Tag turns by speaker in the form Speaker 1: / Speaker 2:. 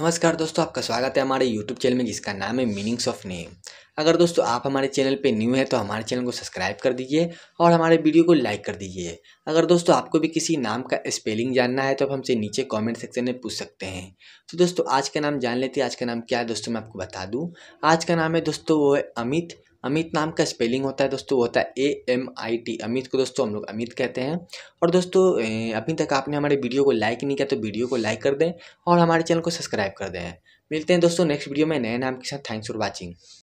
Speaker 1: नमस्कार दोस्तों आपका स्वागत है हमारे यूट्यूब चैनल में जिसका नाम है मीनिंग्स ऑफ नेम अगर दोस्तों आप हमारे चैनल पे न्यू हैं तो हमारे चैनल को सब्सक्राइब कर दीजिए और हमारे वीडियो को लाइक कर दीजिए अगर दोस्तों आपको भी किसी नाम का स्पेलिंग जानना है तो आप हमसे नीचे कमेंट सेक्शन में पूछ सकते हैं तो दोस्तों आज का नाम जान लेते हैं आज का नाम क्या है दोस्तों मैं आपको बता दूँ आज का नाम है दोस्तों वो है अमित अमित नाम का स्पेलिंग होता है दोस्तों वो होता है A M I T Amit को दोस्तों हम लोग अमित कहते हैं और दोस्तों अभी तक आपने हमारे वीडियो को लाइक नहीं किया तो वीडियो को लाइक कर दें और हमारे चैनल को सब्सक्राइब कर दें मिलते हैं दोस्तों नेक्स्ट वीडियो में नए नाम के साथ थैंक्स फॉर वॉचिंग